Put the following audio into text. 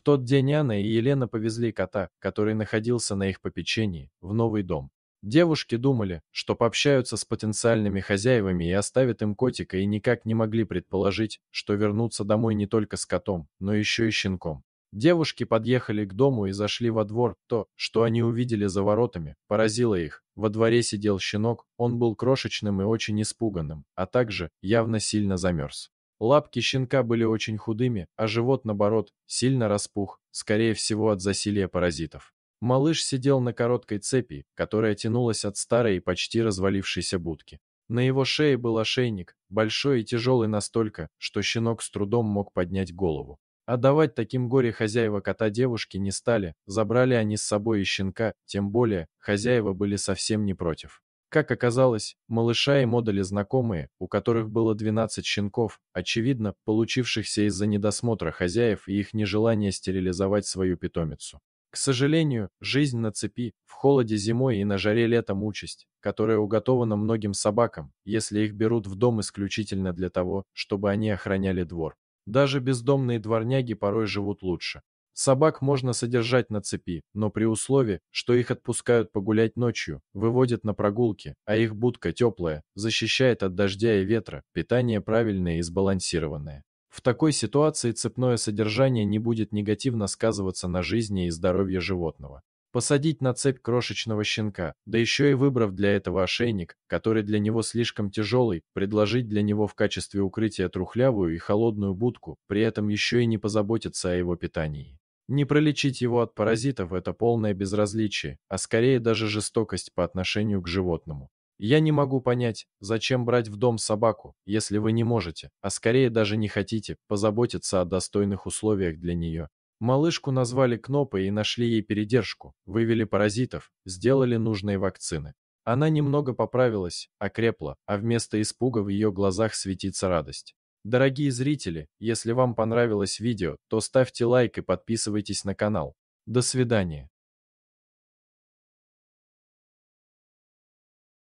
В тот день Анна и Елена повезли кота, который находился на их попечении, в новый дом. Девушки думали, что пообщаются с потенциальными хозяевами и оставят им котика, и никак не могли предположить, что вернутся домой не только с котом, но еще и щенком. Девушки подъехали к дому и зашли во двор. То, что они увидели за воротами, поразило их. Во дворе сидел щенок, он был крошечным и очень испуганным, а также явно сильно замерз. Лапки щенка были очень худыми, а живот, наоборот, сильно распух, скорее всего, от засилия паразитов. Малыш сидел на короткой цепи, которая тянулась от старой и почти развалившейся будки. На его шее был ошейник, большой и тяжелый настолько, что щенок с трудом мог поднять голову. Отдавать а таким горе хозяева кота девушки не стали, забрали они с собой и щенка, тем более, хозяева были совсем не против. Как оказалось, малыша и модули знакомые, у которых было 12 щенков, очевидно, получившихся из-за недосмотра хозяев и их нежелания стерилизовать свою питомицу. К сожалению, жизнь на цепи, в холоде зимой и на жаре летом участь, которая уготована многим собакам, если их берут в дом исключительно для того, чтобы они охраняли двор. Даже бездомные дворняги порой живут лучше. Собак можно содержать на цепи, но при условии, что их отпускают погулять ночью, выводят на прогулки, а их будка теплая, защищает от дождя и ветра, питание правильное и сбалансированное. В такой ситуации цепное содержание не будет негативно сказываться на жизни и здоровье животного. Посадить на цепь крошечного щенка, да еще и выбрав для этого ошейник, который для него слишком тяжелый, предложить для него в качестве укрытия трухлявую и холодную будку, при этом еще и не позаботиться о его питании. Не пролечить его от паразитов – это полное безразличие, а скорее даже жестокость по отношению к животному. Я не могу понять, зачем брать в дом собаку, если вы не можете, а скорее даже не хотите, позаботиться о достойных условиях для нее. Малышку назвали Кнопой и нашли ей передержку, вывели паразитов, сделали нужные вакцины. Она немного поправилась, окрепла, а вместо испуга в ее глазах светится радость. Дорогие зрители, если вам понравилось видео, то ставьте лайк и подписывайтесь на канал. До свидания.